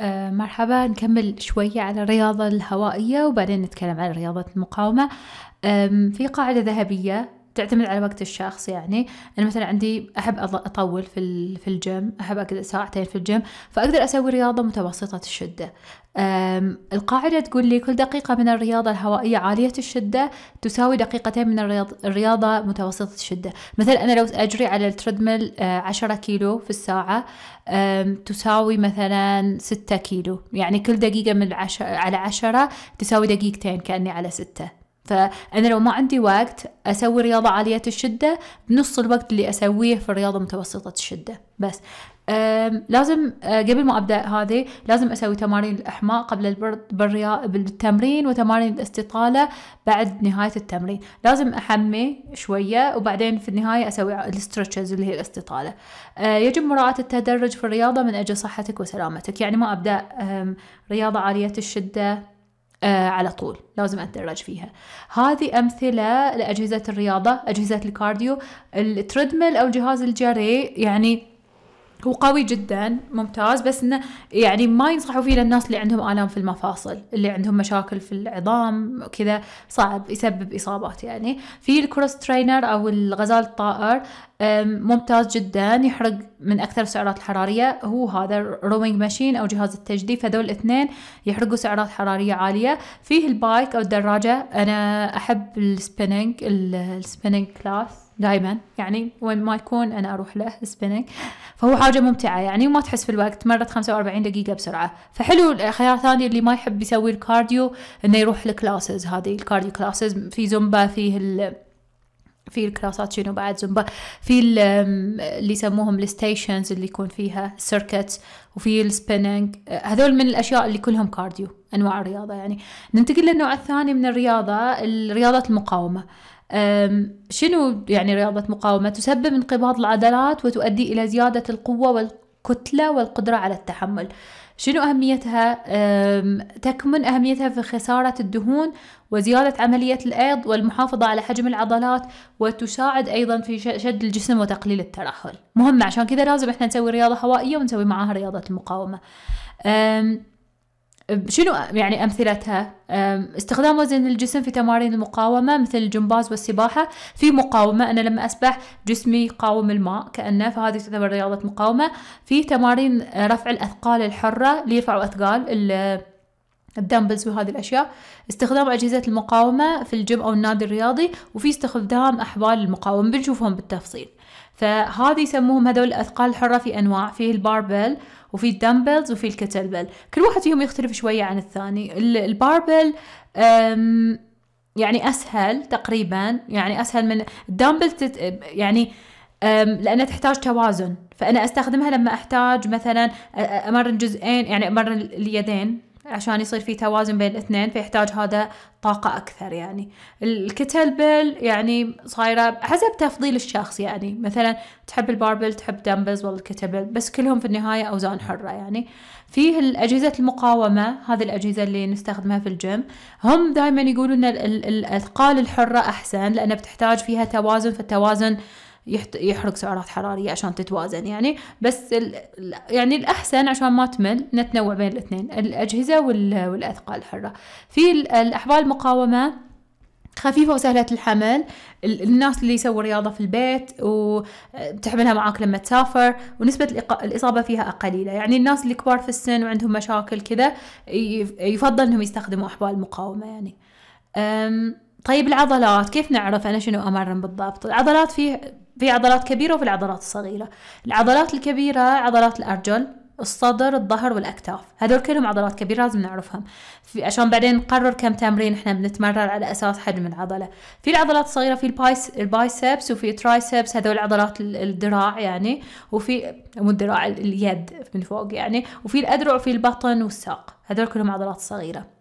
آه مرحبا نكمل شوية على الرياضة الهوائية وبعدين نتكلم عن رياضة المقاومة في قاعدة ذهبية تعتمد على وقت الشخص يعني أنا مثلا عندي أحب أطول في في الجيم أحب أقعد ساعتين في الجيم فأقدر أسوي رياضة متوسطة الشدة القاعدة تقول لي كل دقيقة من الرياضة الهوائية عالية الشدة تساوي دقيقتين من الرياضة متوسطة الشدة مثلا أنا لو أجري على التردمل آه، عشرة كيلو في الساعة تساوي مثلا ستة كيلو يعني كل دقيقة من العش... على عشرة تساوي دقيقتين كأني على ستة فأنا لو ما عندي وقت أسوي رياضة عالية الشدة بنص الوقت اللي أسويه في الرياضة متوسطة الشدة بس لازم آه، قبل ما أبدأ هذه لازم أسوي تمارين الإحماء قبل البرد بالتمرين وتمارين الاستطالة بعد نهاية التمرين لازم أحمي شوية وبعدين في النهاية أسوي الاسترتشز اللي هي الاستطالة آه، يجب مراعاة التدرج في الرياضة من أجل صحتك وسلامتك يعني ما أبدأ رياضة عالية الشدة آه، على طول لازم أتدرج فيها هذه أمثلة لأجهزة الرياضة أجهزة الكارديو التريدميل أو جهاز الجري يعني هو قوي جدا ممتاز بس انه يعني ما ينصحوا فيه للناس اللي عندهم الام في المفاصل اللي عندهم مشاكل في العظام كذا صعب يسبب اصابات يعني في الكروس ترينر او الغزال الطائر ممتاز جدا يحرق من اكثر السعرات الحراريه هو هذا روينج ماشين او جهاز التجديف هذول الاثنين يحرقوا سعرات حراريه عاليه فيه البايك او الدراجه انا احب السبيننج السبيننج كلاس دائما يعني وين ما يكون انا اروح له سبيننج فهو حاجه ممتعه يعني وما تحس في الوقت مرت 45 دقيقه بسرعه فحلو خيار ثاني اللي ما يحب يسوي الكارديو انه يروح الكلاسز هذه الكارديو كلاسز في زومبا فيه ال في الكلاسات شنو بعد زومبا في اللي يسموهم الستيشنز اللي يكون فيها سيركت وفي السبيننج هذول من الاشياء اللي كلهم كارديو انواع الرياضه يعني ننتقل للنوع الثاني من الرياضه الرياضات المقاومه شنو يعني رياضة مقاومة؟ تسبب انقباض العضلات وتؤدي إلى زيادة القوة والكتلة والقدرة على التحمل. شنو أهميتها؟ تكمن أهميتها في خسارة الدهون وزيادة عملية الأيض والمحافظة على حجم العضلات وتساعد أيضا في شد الجسم وتقليل الترهل مهمة عشان كذا لازم إحنا نسوي رياضة هوائية ونسوي معاها رياضة المقاومة شنو يعني أمثلتها؟ استخدام وزن الجسم في تمارين المقاومة مثل الجمباز والسباحة في مقاومة أنا لما أسبح جسمي يقاوم الماء كأنه فهذه تعتبر رياضة مقاومة في تمارين رفع الأثقال الحرة ليرفعوا أثقال الدمبلز وهذه الأشياء استخدام أجهزة المقاومة في الجيم أو النادي الرياضي وفي استخدام أحبال المقاومة بنشوفهم بالتفصيل فهذه يسموهم هذول الأثقال الحرة في أنواع فيه الباربل وفي الدمبلز وفي الكتلبل كل واحد فيهم يختلف شوية عن الثاني الباربل يعني أسهل تقريبا يعني أسهل من الدمبل يعني لأنها تحتاج توازن فأنا أستخدمها لما أحتاج مثلا أمرن جزئين يعني أمرن اليدين عشان يصير في توازن بين الاثنين فيحتاج هذا طاقة أكثر يعني الكتل بيل يعني صايرة حسب تفضيل الشخص يعني مثلا تحب الباربل تحب دمبلز ولا الكتل بيل بس كلهم في النهاية أوزان حرة يعني فيه الأجهزة المقاومة هذه الأجهزة اللي نستخدمها في الجيم هم دائما يقولون الأثقال الحرة أحسن لأن بتحتاج فيها توازن فالتوازن في يحرق سعرات حرارية عشان تتوازن يعني بس يعني الأحسن عشان ما تمل نتنوع بين الاثنين الأجهزة والأثقال الحرة في الأحبال المقاومة خفيفة وسهلة الحمل الناس اللي يسووا رياضة في البيت وتحملها معاك لما تسافر ونسبة الإصابة فيها قليلة يعني الناس اللي كبار في السن وعندهم مشاكل كذا يفضل أنهم يستخدموا أحبال مقاومة يعني طيب العضلات كيف نعرف أنا شنو أمرن بالضبط العضلات فيه في عضلات كبيرة وفي العضلات الصغيرة العضلات الكبيرة عضلات الأرجل الصدر الظهر والأكتاف هذول كلهم عضلات كبيرة لازم نعرفهم في عشان بعدين نقرر كم تمرين احنا بنتمرن على أساس حجم العضلة في العضلات الصغيرة في البايس البايسبس وفي الترايسبس هذول عضلات الذراع يعني وفي مو الذراع اليد من فوق يعني وفي الأذرع وفي البطن والساق هذول كلهم عضلات صغيرة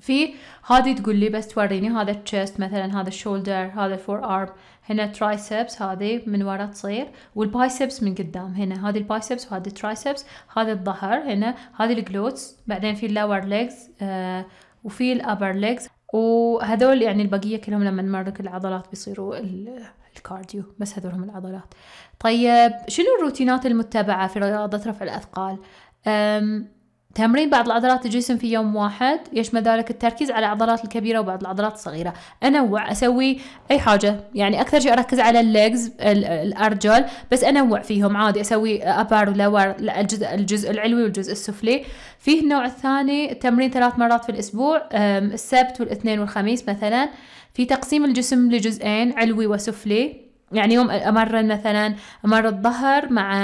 في هذه تقول لي بس توريني هذا chest مثلا هذا الشولدر هذا الفور ارم هنا ترايسبس هذه من ورا تصير والبايسبس من قدام هنا هذه البايسبس وهذه الترايسبس هذا الظهر هنا هذه الجلوتس بعدين في اللور ليجز آه وفي الابر ليجز وهذول يعني البقية كلهم لما نمرك العضلات بيصيروا الكارديو بس هذول هم العضلات طيب شنو الروتينات المتبعة في رياضة رفع الأثقال؟ تمرين بعض العضلات الجسم في يوم واحد يشمل ذلك التركيز على العضلات الكبيرة وبعض العضلات الصغيرة أنوع أسوي أي حاجة يعني أكثر شيء أركز على الليجز الأرجل بس أنوع فيهم عادي أسوي أبر ولور الجزء, الجزء العلوي والجزء السفلي فيه النوع الثاني تمرين ثلاث مرات في الأسبوع السبت والاثنين والخميس مثلا في تقسيم الجسم لجزئين علوي وسفلي يعني يوم امرن مثلا امرن الظهر مع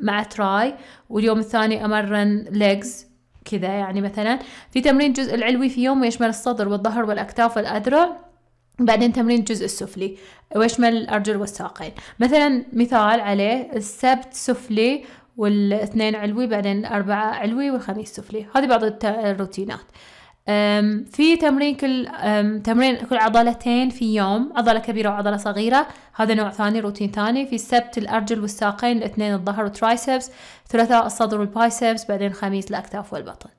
مع تراي واليوم الثاني امرن ليجز كذا يعني مثلا في تمرين الجزء العلوي في يوم ويشمل الصدر والظهر والاكتاف والاذرع بعدين تمرين الجزء السفلي ويشمل الأرجل والساقين مثلا مثال عليه السبت سفلي والاثنين علوي بعدين الأربعة علوي والخميس سفلي هذه بعض الروتينات في تمرين كل تمرين كل عضلتين في يوم عضلة كبيرة وعضلة صغيرة هذا نوع ثاني روتين ثاني في السبت الأرجل والساقين الاثنين الظهر والترايسبس الثلاثاء الصدر والبايسبس بعدين الخميس الأكتاف والبطن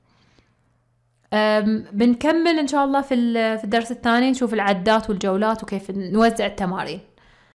بنكمل إن شاء الله في الدرس الثاني نشوف العدات والجولات وكيف نوزع التمارين